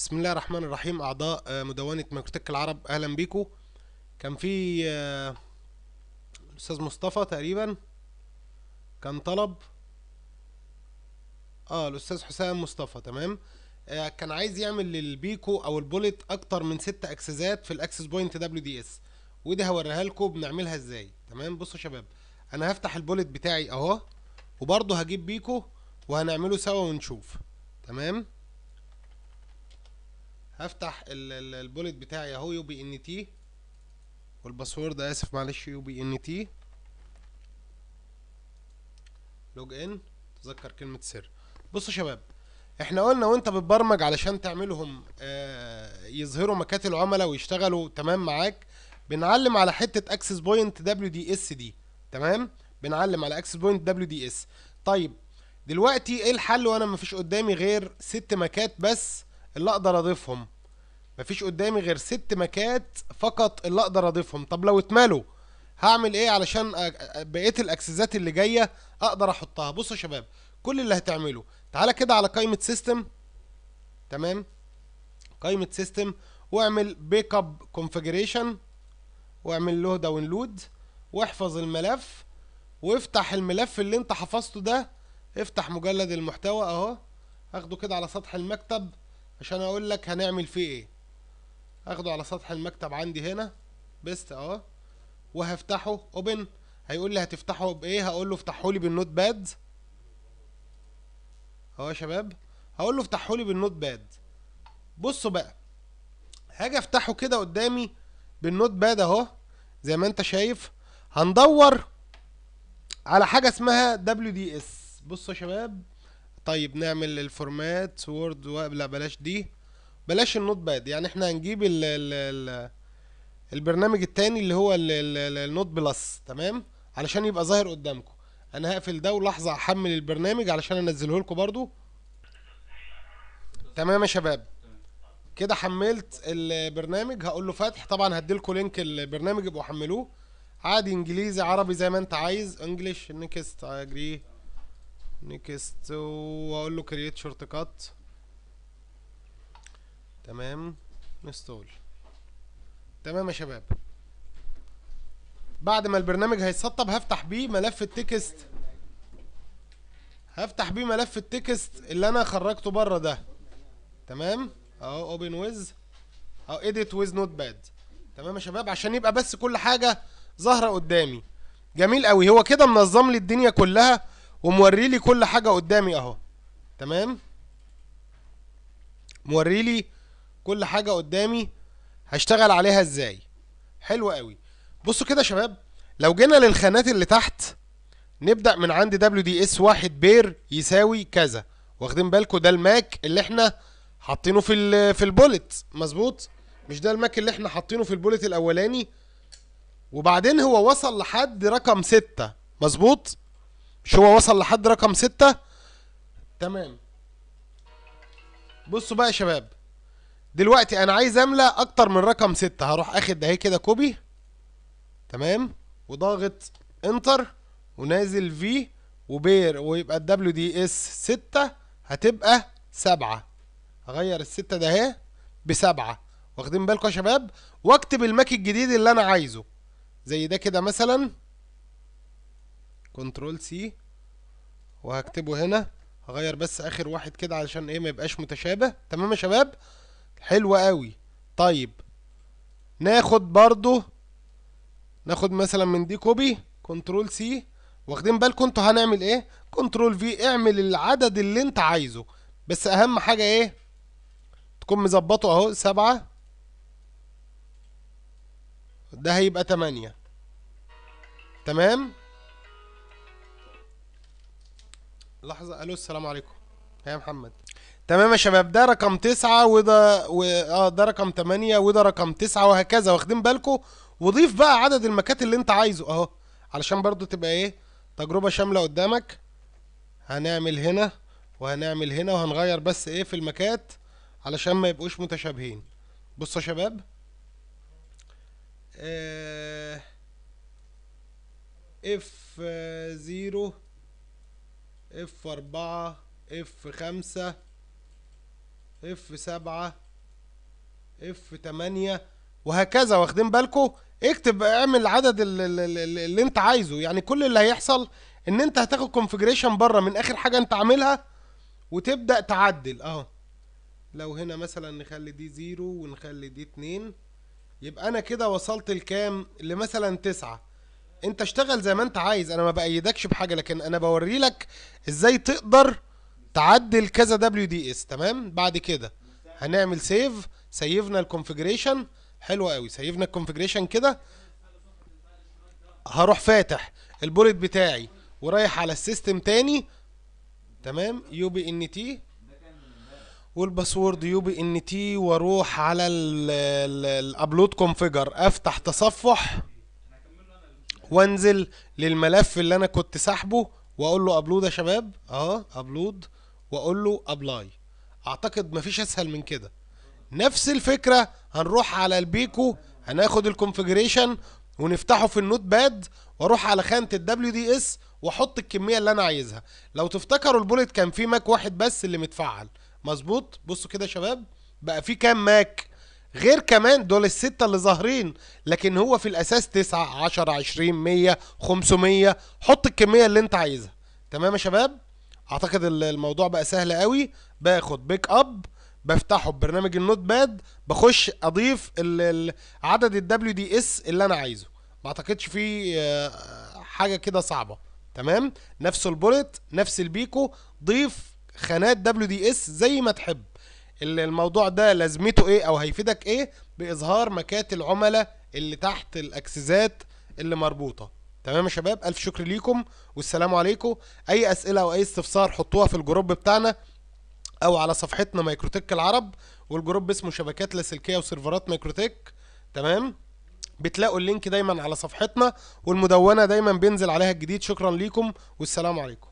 بسم الله الرحمن الرحيم اعضاء آه، مدونه مايكروتك العرب اهلا بيكم كان في آه، الاستاذ مصطفى تقريبا كان طلب اه الاستاذ حسام مصطفى تمام آه كان عايز يعمل للبيكو او البوليت اكتر من ست اكسسات في الاكسس بوينت دبليو دي اس ودي هوريها لكم بنعملها ازاي تمام بصوا يا شباب انا هفتح البوليت بتاعي اهو وبرضه هجيب بيكو وهنعمله سوا ونشوف تمام هفتح البوليت بتاعي اهو يو بي ان تي والباسورد اسف معلش يو بي ان تي لوج ان تذكر كلمه سر بصوا يا شباب احنا قلنا وانت بتبرمج علشان تعملهم آه، يظهروا مكات العملاء ويشتغلوا تمام معاك بنعلم على حته اكسس بوينت دبليو دي اس دي تمام بنعلم على اكسس بوينت دبليو دي اس طيب دلوقتي ايه الحل وانا مفيش قدامي غير ست مكات بس اللي اقدر اضيفهم مفيش قدامي غير ست مكات فقط اللي اقدر اضيفهم طب لو اتملوا هعمل ايه علشان بقيه الاكسسات اللي جايه اقدر احطها بصوا يا شباب كل اللي هتعمله تعالى كده على قائمه سيستم تمام قائمه سيستم واعمل بيك اب كونفيجريشن واعمل له داونلود واحفظ الملف وافتح الملف اللي انت حفظته ده افتح مجلد المحتوى اهو اخده كده على سطح المكتب عشان اقول لك هنعمل فيه ايه اخده على سطح المكتب عندي هنا بيست اهو وهفتحه اوبن هيقول لي هتفتحه بايه هقول له افتحه لي بالنوت باد اهو يا شباب هقول له افتحه لي بالنوت باد بصوا بقى هاجي افتحه كده قدامي بالنوت باد اهو زي ما انت شايف هندور على حاجه اسمها WDS بصوا يا شباب طيب نعمل الفورمات وورد لا بلاش دي بلاش النوت باد يعني احنا هنجيب ال ال ال البرنامج التاني اللي هو النوت بلس تمام علشان يبقى ظاهر قدامكم انا هقفل ده ولحظه احمل البرنامج علشان انزله لكم برضو تمام يا شباب كده حملت البرنامج هقول له فتح طبعا لكم لينك البرنامج ابقوا حملوه عادي انجليزي عربي زي ما انت عايز انجلش نكست اجري نيكست واقول له كرييت شورت كات تمام نستول تمام يا شباب بعد ما البرنامج هيتسطب هفتح بيه ملف التكست هفتح بيه ملف التكست اللي انا خرجته بره ده تمام اهو اوبن ويز اهو اديت ويز نوت باد تمام يا شباب عشان يبقى بس كل حاجه ظاهره قدامي جميل قوي هو كده منظم لي الدنيا كلها وموري لي كل حاجة قدامي اهو تمام موري لي كل حاجة قدامي هشتغل عليها ازاي حلو قوي بصوا كده يا شباب لو جينا للخانات اللي تحت نبدأ من عند دبليو دي اس واحد بير يساوي كذا واخدين بالكو ده الماك اللي احنا حاطينه في في البولت مظبوط مش ده الماك اللي احنا حاطينه في البولت الاولاني وبعدين هو وصل لحد رقم ستة مظبوط مش هو وصل لحد رقم ستة تمام بصوا بقى يا شباب دلوقتي انا عايز املى اكتر من رقم ستة هروح اخد اهي كده كوبي تمام وضاغط انتر ونازل في وبير ويبقى الدبليو دي اس ستة هتبقى سبعة هغير الستة ده اهي بسبعة واخدين بالكم يا شباب واكتب الماك الجديد اللي انا عايزه زي ده كده مثلا كنترول سي وهكتبه هنا هغير بس اخر واحد كده علشان ايه ما يبقاش متشابه تمام يا شباب حلو قوي طيب ناخد برضو ناخد مثلا من دي كوبي كنترول سي واخدين بالكم انتوا هنعمل ايه كنترول في اعمل العدد اللي انت عايزه بس اهم حاجه ايه تكون مظبطه اهو سبعة ده هيبقى تمانية تمام لحظه الو السلام عليكم يا محمد تمام يا شباب ده رقم تسعة وده و... اه ده رقم تمانية وده رقم تسعة وهكذا واخدين بالكم وضيف بقى عدد المكات اللي انت عايزه اهو علشان برضو تبقى ايه تجربة شاملة قدامك هنعمل هنا وهنعمل هنا وهنغير بس ايه في المكات علشان ما يبقوش متشابهين بصوا يا شباب اف آه، زيرو اف أربعة اف خمسة اف سبعة اف تمانية وهكذا واخدين بالكو اكتب اعمل عدد اللي, اللي انت عايزه يعني كل اللي هيحصل ان انت هتاخد كونفجريشن بره من اخر حاجه انت عاملها وتبدا تعدل اهو لو هنا مثلا نخلي دي زيرو ونخلي دي اتنين يبقى انا كده وصلت لكام لمثلا تسعة انت اشتغل زي ما انت عايز انا ما بايدكش بحاجه لكن انا بوري لك ازاي تقدر تعدل كذا دبليو دي اس تمام بعد كده هنعمل سيف سيفنا الكونفجريشن حلو قوي سيفنا الكونفجريشن كده هروح فاتح البوليت بتاعي ورايح على السيستم تاني تمام يو بي ان تي والباسورد يو بي ان تي واروح على الابلود كونفيجر افتح تصفح وانزل للملف اللي انا كنت ساحبه واقول له ابلود يا شباب اه ابلود واقول له ابلاي اعتقد مفيش اسهل من كده نفس الفكره هنروح على البيكو هناخد الكونفجريشن ونفتحه في النوت باد واروح على خانه الدبليو دي اس واحط الكميه اللي انا عايزها لو تفتكروا البوليت كان فيه ماك واحد بس اللي متفعل مظبوط بصوا كده يا شباب بقى فيه كام ماك غير كمان دول الستة اللي ظاهرين لكن هو في الأساس تسعة عشر عشرين مية خمسمية حط الكمية اللي انت عايزها تمام يا شباب اعتقد الموضوع بقى سهل قوي باخد بيك اب بفتحه ببرنامج النوت باد بخش اضيف عدد الدبليو دي اس اللي انا عايزه ما اعتقدش في آه، حاجه كده صعبه تمام نفس البولت نفس البيكو ضيف خانات دبليو دي اس زي ما تحب الموضوع ده لازمته ايه او هيفيدك ايه باظهار مكات العملاء اللي تحت الاكسزات اللي مربوطه تمام يا شباب الف شكر ليكم والسلام عليكم اي اسئله او اي استفسار حطوها في الجروب بتاعنا او على صفحتنا مايكروتك العرب والجروب اسمه شبكات لاسلكيه وسيرفرات مايكروتك تمام بتلاقوا اللينك دايما على صفحتنا والمدونه دايما بينزل عليها الجديد شكرا ليكم والسلام عليكم